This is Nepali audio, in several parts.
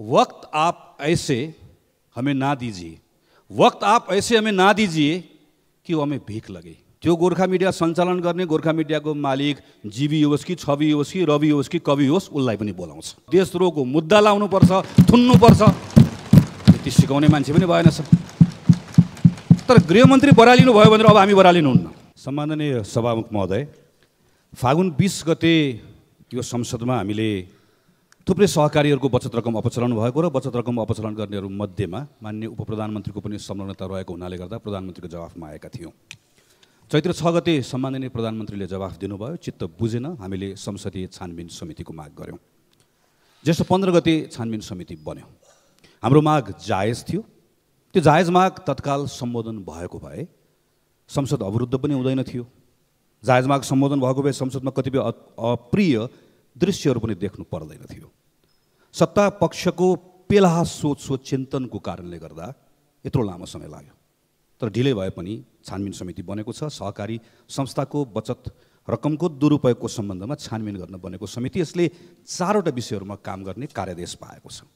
वक्त आप ऐसे हमें ना दीजिए वक्त आप ऐसे हमें ना दीजिए कि वो हमें भीख लगे त्यो गोर्खा मिडिया सञ्चालन गर्ने गोर्खा मिडियाको मालिक जीवी होस् कि छवि होस् कि रवि होस् कि कवि होस् उसलाई पनि बोलाउँछ देशद्रोहको मुद्दा लाउनुपर्छ थुन्नुपर्छ त्यति सिकाउने मान्छे पनि सर तर गृहमन्त्री बरालिनु भयो भनेर अब हामी बरालिनुहुन्न सम्माननीय सभामुख महोदय फागुन बिस गते यो संसदमा हामीले थुप्रै सहकारीहरूको बचत रकम अपचलन भएको र बचत रकम अपचलन गर्नेहरू मध्येमा मान्य उप प्रधानमन्त्रीको पनि संलग्नता रहेको हुनाले गर्दा प्रधानमन्त्रीको जवाफमा आएका थियौँ चैत्र छ गते सम्माननीय प्रधानमन्त्रीले जवाफ दिनुभयो चित्त बुझेन हामीले संसदीय छानबिन समितिको माग गऱ्यौँ जस्तो पन्ध्र गते छानबिन समिति बन्यो हाम्रो माग जायज थियो त्यो जायज माग तत्काल सम्बोधन भएको भए संसद अवरुद्ध पनि हुँदैन थियो जायज माग सम्बोधन भएको भए संसदमा कतिपय अप्रिय दृश्यहरू पनि देख्नु पर्दैन थियो सत्ता पक्षको पेला सोच सोच चिन्तनको कारणले गर्दा यत्रो लामो समय लाग्यो तर ढिलै भए पनि छानबिन समिति बनेको छ सहकारी संस्थाको बचत रकमको दुरुपयोगको सम्बन्धमा छानबिन गर्न बनेको समिति यसले चारवटा विषयहरूमा काम गर्ने कार्यदेश पाएको छ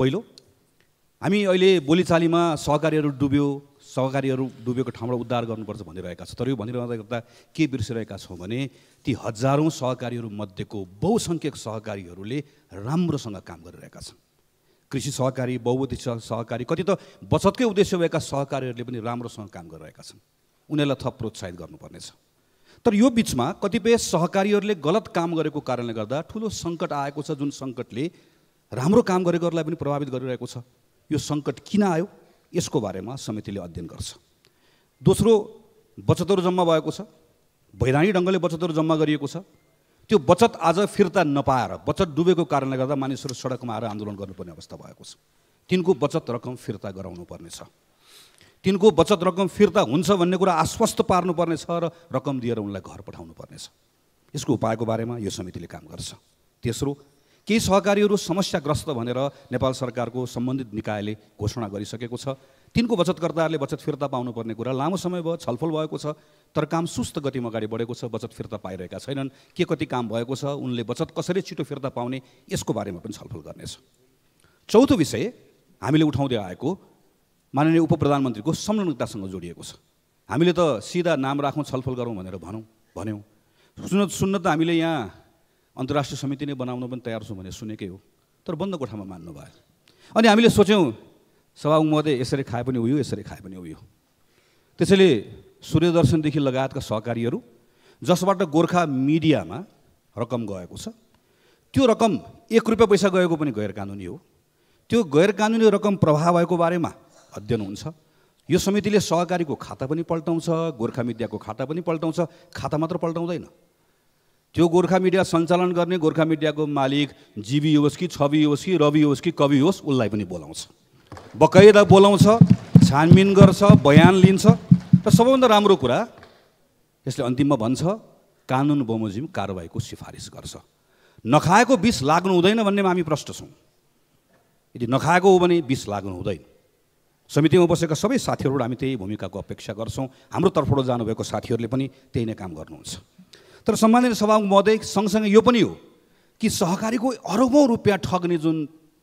पहिलो हामी अहिले बोलीचालीमा सहकारीहरू डुब्यो सहकारीहरू डुबेको ठाउँबाट उद्धार गर्नुपर्छ भनिरहेका छ तर यो भनिरहँदा गर्दा के बिर्सिरहेका छौँ भने ती हजारौँ मध्येको बहुसङ्ख्यक सहकारीहरूले राम्रोसँग काम गरिरहेका छन् कृषि सहकारी बहुमती सहकारी कति त बचतकै उद्देश्य भएका सहकारीहरूले पनि राम्रोसँग काम गरिरहेका छन् उनीहरूलाई थप प्रोत्साहित गर्नुपर्नेछ तर यो बिचमा कतिपय सहकारीहरूले गलत काम गरेको कारणले गर्दा ठुलो सङ्कट आएको छ जुन सङ्कटले राम्रो काम गरेकोहरूलाई पनि प्रभावित गरिरहेको छ यो सङ्कट किन आयो यसको बारेमा समितिले अध्ययन गर्छ दोस्रो बचतहरू जम्मा भएको छ वैधानिक ढङ्गले बचतहरू जम्मा गरिएको छ त्यो बचत आज फिर्ता नपाएर बचत डुबेको कारणले गर्दा मानिसहरू सडकमा आएर आन्दोलन गर्नुपर्ने अवस्था भएको छ तिनको बचत रकम फिर्ता गराउनु पर्नेछ तिनको बचत रकम फिर्ता हुन्छ भन्ने कुरा आश्वस्त पार्नुपर्नेछ र रकम दिएर उनलाई घर पठाउनु पर्नेछ यसको उपायको बारेमा यो समितिले काम गर्छ तेस्रो केही सहकारीहरू समस्याग्रस्त भनेर नेपाल सरकारको सम्बन्धित निकायले घोषणा गरिसकेको छ तिनको बचतकर्ताहरूले बचत फिर्ता पाउनुपर्ने कुरा लामो समय भयो छलफल भएको छ तर काम सुस्त गतिमा अगाडि बढेको छ बचत फिर्ता पाइरहेका छैनन् के कति काम भएको छ उनले बचत कसरी छिटो फिर्ता पाउने यसको बारेमा पनि छलफल गर्नेछ चौथो विषय हामीले उठाउँदै आएको माननीय उप प्रधानमन्त्रीको संलग्नतासँग जोडिएको छ हामीले त सिधा नाम राखौँ छलफल गरौँ भनेर भनौँ भन्यौँ सुन्न सुन्न त हामीले यहाँ अन्तर्राष्ट्रिय समिति नै बनाउन पनि तयार छौँ भनेर सुनेकै हो तर बन्द कोठामा मान्नु भयो अनि हामीले सोच्यौँ सभा उमदे यसरी खाए पनि उयो यसरी खाए पनि उयो त्यसैले सूर्यदर्शनदेखि लगायतका सहकारीहरू जसबाट गोर्खा मिडियामा रकम गएको छ त्यो रकम एक रुपियाँ पैसा गएको पनि गैर कानुनी हो त्यो गैर कानुनी रकम प्रभाव भएको बारेमा अध्ययन हुन्छ यो समितिले सहकारीको खाता पनि पल्टाउँछ गोर्खा मिडियाको खाता पनि पल्टाउँछ खाता मात्र पल्टाउँदैन त्यो गोर्खा मिडिया सञ्चालन गर्ने गोर्खा मिडियाको मालिक जीवी होस् कि छवि होस् कि रवि होस् कि कवि होस् उसलाई पनि बोलाउँछ बकैदा बोलाउँछ छानबिन गर्छ बयान लिन्छ र सबैभन्दा राम्रो कुरा यसले अन्तिममा भन्छ कानुन बमोजिम कारवाहीको सिफारिस गर्छ नखाएको बिस लाग्नु हुँदैन भन्नेमा हामी प्रष्ट छौँ यदि नखाएको हो भने बिस लाग्नु हुँदैन समितिमा बसेका सबै साथीहरूबाट हामी त्यही भूमिकाको अपेक्षा गर्छौँ हाम्रो तर्फबाट जानुभएको साथीहरूले पनि त्यही नै काम गर्नुहुन्छ तर सम्मानित सभामुख महोदय सँगसँगै यो पनि हो कि सहकारीको अरबौँ रुपियाँ ठग्ने जुन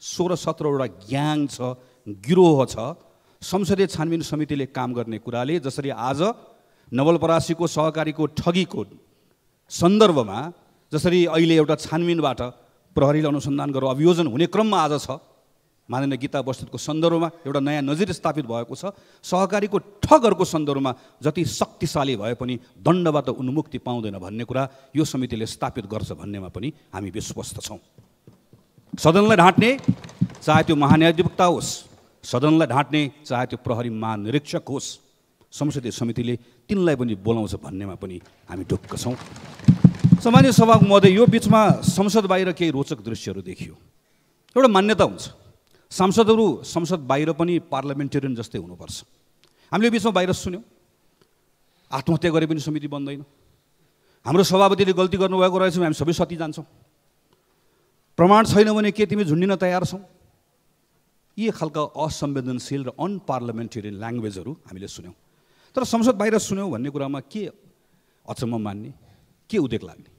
सोह्र सत्रवटा ग्याङ छ गिरोह छ संसदीय छानबिन समितिले काम गर्ने कुराले जसरी आज नवलपरासीको सहकारीको ठगीको सन्दर्भमा जसरी अहिले एउटा छानबिनबाट प्रहरीले अनुसन्धान गरेर अभियोजन हुने क्रममा आज छ माननीय गीता बस्नेतको सन्दर्भमा एउटा नयाँ नजिर स्थापित भएको छ सहकारीको ठगहरूको सन्दर्भमा जति शक्तिशाली भए पनि दण्डबाट उन्मुक्ति पाउँदैन भन्ने कुरा यो समितिले स्थापित गर्छ भन्नेमा पनि हामी विश्वस्त छौँ सदनलाई ढाँट्ने चाहे त्यो महान्याधिवक्ता होस् सदनलाई ढाँट्ने चाहे त्यो प्रहरी महानिरीक्षक होस् संसदीय समितिले तिनलाई पनि बोलाउँछ भन्नेमा पनि हामी ढुक्क छौँ सामान्य सभाको महोदय यो बिचमा संसद बाहिर केही रोचक दृश्यहरू देखियो एउटा मान्यता हुन्छ सांसदहरू संसद बाहिर पनि पार्लियामेन्टेरियन जस्तै हुनुपर्छ हामीले बिचमा बाहिर सुन्यौँ आत्महत्या गरे पनि समिति बन्दैन हाम्रो सभापतिले गल्ती गर्नुभएको रहेछ हामी सबै सती जान्छौँ प्रमाण छैन भने के तिमी झुन्डिन तयार छौ यी खालका असंवेदनशील र अनपार्लिमेन्टेरियन ल्याङ्ग्वेजहरू हामीले सुन्यौँ तर संसद बाहिर सुन्यौँ भन्ने कुरामा के अचम्म मान्ने के उद्योग लाग्ने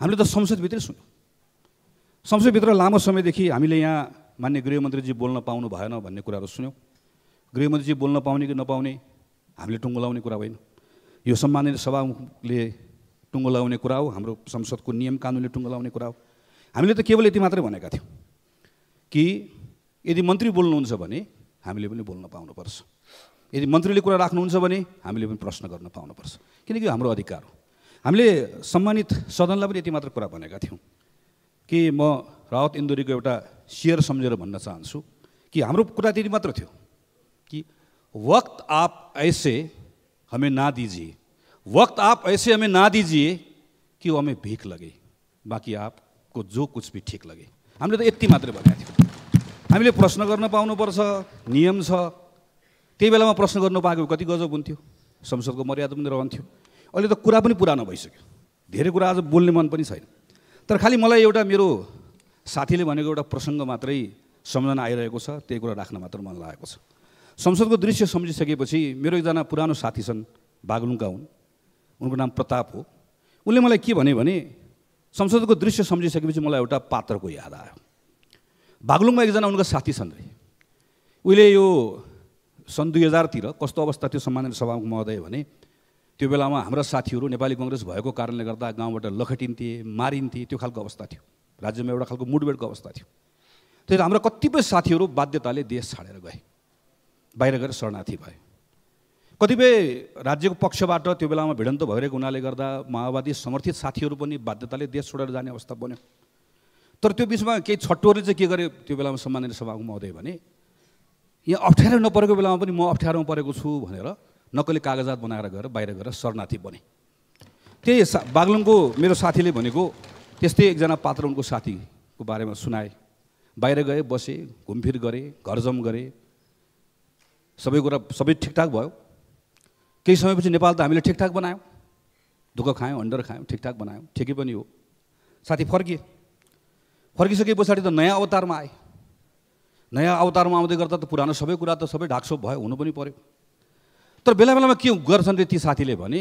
हामीले त संसदभित्रै सुन्यौँ संसदभित्र लामो समयदेखि हामीले यहाँ मान्य गृहमन्त्रीजी बोल्न पाउनु भएन भन्ने कुराहरू सुन्यौँ गृहमन्त्रीजी बोल्न पाउने कि नपाउने हामीले टुङ्गो लाउने कुरा होइन यो सम्मानित सभाले टुङ्गो लाउने कुरा हो हाम्रो संसदको नियम कानुनले टुङ्गो लाउने कुरा हो हामीले त केवल यति मात्रै भनेका थियौँ कि यदि मन्त्री बोल्नुहुन्छ भने हामीले पनि बोल्न पाउनुपर्छ यदि मन्त्रीले कुरा राख्नुहुन्छ भने हामीले पनि प्रश्न गर्न पाउनुपर्छ किनकि हाम्रो अधिकार हो हामीले सम्मानित सदनलाई पनि यति मात्र कुरा भनेका थियौँ कि म रावत इन्दुरीको एउटा सेयर सम्झेर भन्न चाहन्छु कि हाम्रो कुरा त्यति मात्र थियो कि वक्त आप ऐसे हमें ना दिजिए वक्त आप ऐसे हमें ना दिजिए कि हामी हमें लगे बाँकी आपको जो कुछ भी ठिक लगे हामीले त यति मात्रै भनेको थियौँ हामीले प्रश्न गर्न पाउनुपर्छ नियम छ त्यही बेलामा प्रश्न गर्नु पाएको कति गजब हुन्थ्यो संसदको मर्यादा पनि रहन्थ्यो अहिले त कुरा पनि पुरानो भइसक्यो धेरै कुरा आज बोल्ने मन पनि छैन तर खालि मलाई एउटा मेरो साथीले भनेको एउटा प्रसङ्ग मात्रै सम्झना आइरहेको छ त्यही कुरा राख्न मात्र मन लागेको छ संसदको दृश्य सम्झिसकेपछि मेरो एकजना पुरानो साथी छन् बागलुङका हुन् उनको नाम प्रताप हो उनले मलाई के भन्यो भने संसदको दृश्य सम्झिसकेपछि मलाई एउटा पात्रको याद आयो बागलुङमा एकजना उनका साथी छन् रे उहिले यो सन् दुई हजारतिर कस्तो अवस्था थियो सम्माननीय सभामुख महोदय भने त्यो बेलामा हाम्रा साथीहरू नेपाली कङ्ग्रेस भएको कारणले गर्दा गाउँबाट लखटिन्थे मारिन्थे त्यो खालको अवस्था थियो राज्यमा एउटा खालको मुडबेडको अवस्था थियो त्यही हाम्रा कतिपय साथीहरू बाध्यताले देश छाडेर गए बाहिर गएर शरणार्थी भए कतिपय राज्यको पक्षबाट त्यो बेलामा भिडन्त भइरहेको हुनाले गर्दा माओवादी समर्थित साथीहरू पनि बाध्यताले देश छोडेर जाने अवस्था बन्यो तर त्यो बिचमा केही छट्टोहरूले चाहिँ के गरे त्यो बेलामा सम्माननीय सभाको महोदय भने यहाँ अप्ठ्यारो नपरेको बेलामा पनि म अप्ठ्यारोमा परेको छु भनेर नक्कली कागजात बनाएर गएर बाहिर गएर शरणार्थी बने त्यही सा बागलुङको मेरो साथीले भनेको त्यस्तै एकजना पात्र उनको साथीको बारेमा सुनाए बाहिर गए बसे घुमफिर गरे घरजम गरे सबै कुरा सबै ठिकठाक भयो केही समयपछि नेपाल त हामीले ठिकठाक बनायौँ दुःख खायौँ अन्डर खायौँ ठिकठाक बनायौँ ठिकै पनि हो साथी फर्किए फर्किसके पछाडि त नयाँ अवतारमा आए नयाँ अवतारमा आउँदै गर्दा त पुरानो सबै कुरा त सबै ढाकसोप भयो हुनु पनि पऱ्यो तर बेला बेलामा के गर्छन् रे ती साथीले भने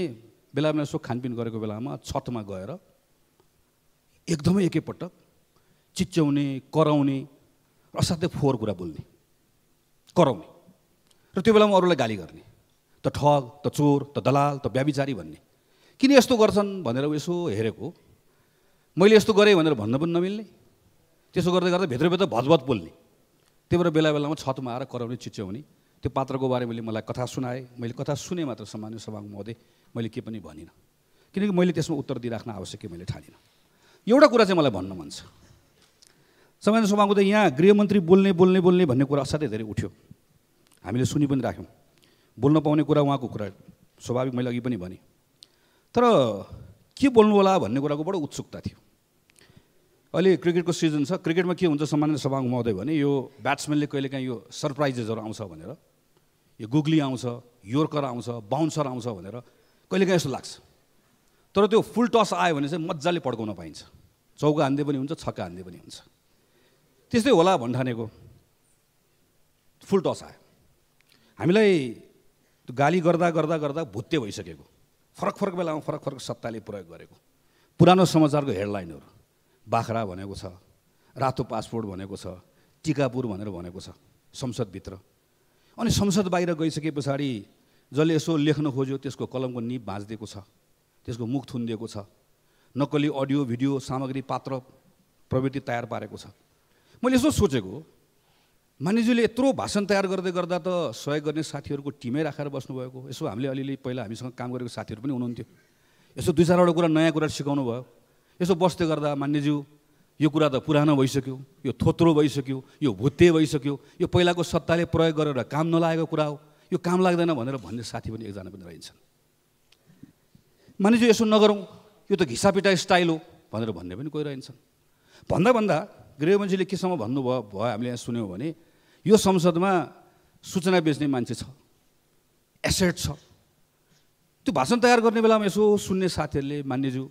बेला बेला यसो खानपिन गरेको बेलामा छतमा गएर एकदमै एकैपटक चिच्याउने कराउने असाध्यै फोहोर कुरा बोल्ने कराउने र त्यो बेलामा अरूलाई गाली गर्ने त ठग त चोर त दलाल त व्याविचारी भन्ने किन यस्तो गर्छन् भनेर यसो हेरेको मैले यस्तो गरेँ भनेर भन्न पनि नमिल्ने त्यसो गर्दै गर्दा भित्रभित्र भजभज बोल्ने त्यही भएर बेला बेलामा छतमा आएर कराउने चिच्याउने त्यो पात्रको बारेमा मैले मलाई कथा सुनाएँ मैले कथा सुने मात्र सामान्य सभाको महोदय मैले के पनि भनिनँ किनकि मैले त्यसमा उत्तर दिइराख्न आवश्यक मैले ठानिनँ एउटा कुरा चाहिँ मलाई भन्न मन छ सामान्य सभाको त यहाँ गृहमन्त्री बोल्ने बोल्ने बोल्ने भन्ने कुरा असाध्यै धेरै उठ्यो हामीले सुनि पनि राख्यौँ बोल्न पाउने कुरा उहाँको कुरा स्वाभाविक मैले अघि पनि भनेँ तर के बोल्नु होला भन्ने कुराको बडो उत्सुकता थियो अहिले क्रिकेटको सिजन छ क्रिकेटमा के हुन्छ सामान्य सभाको महोदय भने यो ब्याट्सम्यानले कहिलेकाहीँ यो सरप्राइजेसहरू आउँछ भनेर यो गुग्ली आउँछ योर्कर आउँछ बााउन्सर आउँछ भनेर कहिलेकाहीँ यस्तो लाग्छ तर त्यो फुल टस आयो भने चाहिँ मजाले पड्काउन पाइन्छ चौका हान्दै पनि हुन्छ छक्का हान्दै पनि हुन्छ त्यस्तै होला भन्ठानेको फुल टस आयो हामीलाई गाली गर्दा गर्दा गर्दा भुत्ते भइसकेको फरक फरक बेलामा फरक फरक सत्ताले प्रयोग गरेको पुरानो समाचारको हेडलाइनहरू बाख्रा भनेको छ रातो पासपोर्ट भनेको छ टिकापुर भनेर भनेको छ संसदभित्र अनि संसद बाहिर गइसके पछाडि जसले यसो लेख्न खोज्यो त्यसको कलमको निप भाँचिदिएको छ त्यसको मुख थुनिदिएको छ नक्कली अडियो भिडियो सामग्री पात्र प्रवृत्ति तयार पारेको छ मैले यसो सोचेको मानिजीले यत्रो भाषण तयार गर्दै गर्दा त सहयोग गर्ने साथीहरूको टिमै राखेर बस्नुभएको यसो हामीले अलिअलि पहिला हामीसँग काम गरेको साथीहरू पनि हुनुहुन्थ्यो यसो दुई चारवटा कुरा नयाँ कुरा सिकाउनु भयो यसो बस्दै गर्दा मान्यज्यू यो कुरा त पुरानो भइसक्यो यो थोत्रो भइसक्यो यो भुते भइसक्यो यो पहिलाको सत्ताले प्रयोग गरेर काम नलागेको कुरा हो यो काम लाग्दैन भनेर भन्ने साथी पनि एकजना पनि रहन्छन् मानिज्यू यसो नगरौँ यो त घिसापिटा स्टाइल हो भनेर भन्ने पनि कोही रहन्छन् भन्दा भन्दा गृहमन्त्रीले केसम्म भन्नुभयो भयो हामीले यहाँ सुन्यौँ भने यो संसदमा सूचना बेच्ने मान्छे छ एसेट छ त्यो भाषण तयार गर्ने बेलामा यसो सुन्ने साथीहरूले मान्यज्यू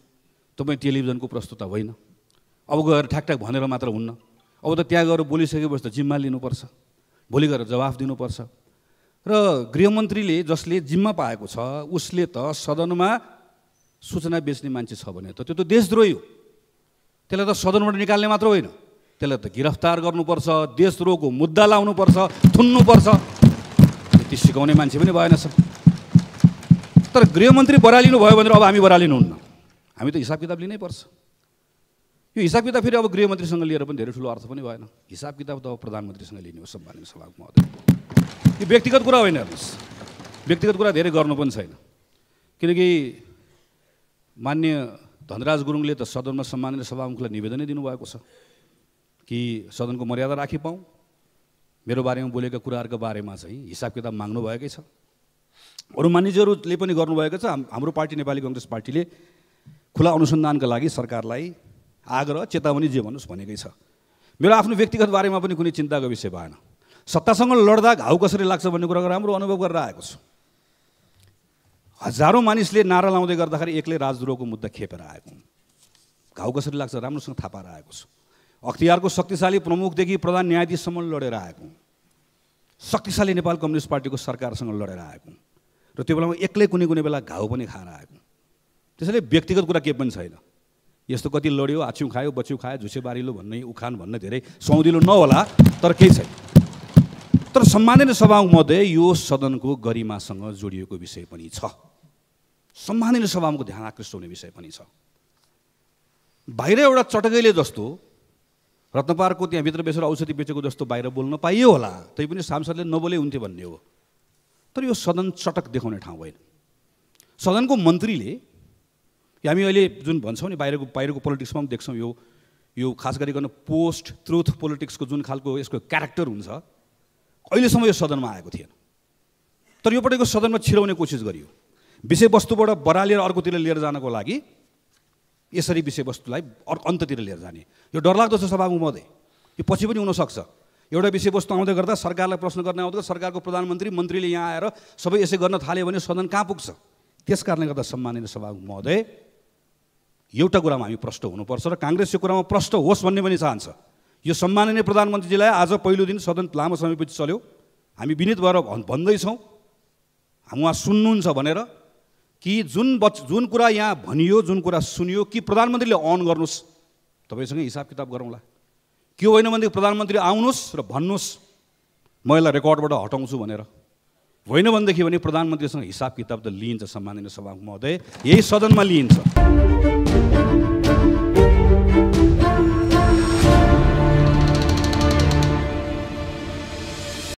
तपाईँ टेलिभिजनको प्रस्तुत होइन अब गएर ठ्याकठ्याक भनेर मात्र हुन्न अब त त्यहाँ गएर बोलिसकेपछि त जिम्मा लिनुपर्छ भोलि गएर जवाफ दिनुपर्छ र गृहमन्त्रीले जसले जिम्मा पाएको छ उसले त सदनमा सूचना बेच्ने मान्छे छ भने त त्यो त देशद्रोही हो त्यसलाई त सदनबाट निकाल्ने मात्र होइन त्यसलाई त गिरफ्तार गर्नुपर्छ देशद्रोहको मुद्दा लाउनुपर्छ थुन्नुपर्छ त्यति सिकाउने मान्छे पनि भएन सर तर गृहमन्त्री बरालिनु भयो भनेर अब हामी बरालिनुहुन्न हामी त हिसाब किताब लिनै पर्छ यो हिसाब किताब फेरि अब गृहमन्त्रीसँग लिएर पनि धेरै ठुलो अर्थ पनि भएन हिसाब किताब त अब प्रधानमन्त्रीसँग लिने हो सम्मानित सभाको महोदय यो व्यक्तिगत कुरा होइन हेर्नुहोस् व्यक्तिगत कुरा धेरै गर्नु पनि छैन किनकि मान्य धनराज गुरुङले त सदनमा सम्मानित सभामुखलाई निवेदनै दिनुभएको छ कि सदनको मर्यादा राखी मेरो बारेमा बोलेका कुराहरूको बारेमा चाहिँ हिसाब किताब माग्नु माग्नुभएकै छ अरू मानिसहरूले पनि गर्नुभएको छ हाम्रो पार्टी नेपाली कङ्ग्रेस पार्टीले खुला अनुसन्धानका लागि सरकारलाई आग्रह चेतावनी जे भन्नुहोस् भनेकै छ मेरो आफ्नो व्यक्तिगत बारेमा पनि कुनै चिन्ताको विषय भएन सत्तासँग लड्दा घाउ कसरी लाग्छ भन्ने कुराको राम्रो अनुभव गरेर आएको छु हजारौँ मानिसले नारा लाउँदै गर्दाखेरि एक्लै राजद्रोहको मुद्दा खेपेर आएको हुँ घाउ कसरी लाग्छ राम्रोसँग थाहा पाएर आएको छु अख्तियारको शक्तिशाली प्रमुखदेखि प्रधान न्यायाधीशसम्म लडेर आएको हुँ शक्तिशाली नेपाल कम्युनिस्ट पार्टीको सरकारसँग लडेर आएको र त्यो बेलामा एक्लै कुनै कुनै बेला घाउ पनि खाएर आएको त्यसैले व्यक्तिगत कुरा केही पनि छैन यस्तो कति लड्यो आछ्यु खायो बच्यु खायो झुसे बारिलो भन्ने उखान भन्ने धेरै सौदिलो नहोला तर केही छैन तर सम्मानित सभामध्ये यो सदनको गरिमासँग जोडिएको विषय पनि छ सम्मानित सभामुखको ध्यान आकृष्ट हुने विषय पनि छ बाहिर एउटा चटकैले जस्तो रत्नपारको त्यहाँभित्र बेसेर औषधि बेचेको जस्तो बाहिर बोल्न पाइयो होला पनि सांसदले नबोले हुन्थ्यो भन्ने हो तर यो सदन चटक देखाउने ठाउँ होइन सदनको मन्त्रीले हामी अहिले जुन भन्छौँ नि बाहिरको बाहिरको पोलिटिक्समा पनि देख्छौँ यो यो खास गरिकन पोस्ट ट्रुथ पोलिटिक्सको जुन खालको यसको क्यारेक्टर हुन्छ अहिलेसम्म यो सदनमा आएको थिएन तर यो पटकको सदनमा छिराउने कोसिस गरियो विषयवस्तुबाट बरालिएर अर्कोतिर लिएर जानको लागि यसरी विषयवस्तुलाई अर्को अन्ततिर लिएर जाने यो डरलाग्दो छ सभामुख महोदय यो पछि पनि हुनसक्छ एउटा विषयवस्तु आउँदै गर्दा सरकारलाई प्रश्न गर्ने आउँदा सरकारको प्रधानमन्त्री मन्त्रीले यहाँ आएर सबै यसै गर्न थाल्यो भने सदन कहाँ पुग्छ त्यस कारणले गर्दा सम्मानित सभा महोदय एउटा कुरामा हामी प्रष्ट हुनुपर्छ र काङ्ग्रेस यो कुरामा प्रष्ट होस् भन्ने पनि चाहन्छ यो सम्माननीय प्रधानमन्त्रीजीलाई आज पहिलो दिन सदन लामो समयपछि चल्यो हामी विनित भएर भन्दैछौँ उहाँ सुन्नुहुन्छ भनेर कि जुन बच जुन कुरा यहाँ भनियो जुन कुरा सुनियो कि प्रधानमन्त्रीले अन गर्नुहोस् तपाईँसँग हिसाब किताब गरौँला के होइन भनेदेखि प्रधानमन्त्री आउनुहोस् र भन्नुहोस् म यसलाई रेकर्डबाट हटाउँछु भनेर होइन भनेदेखि भने प्रधानमन्त्रीसँग हिसाब किताब त लिइन्छ सम्माननीय सभा महोदय यही सदनमा लिइन्छ Thank you.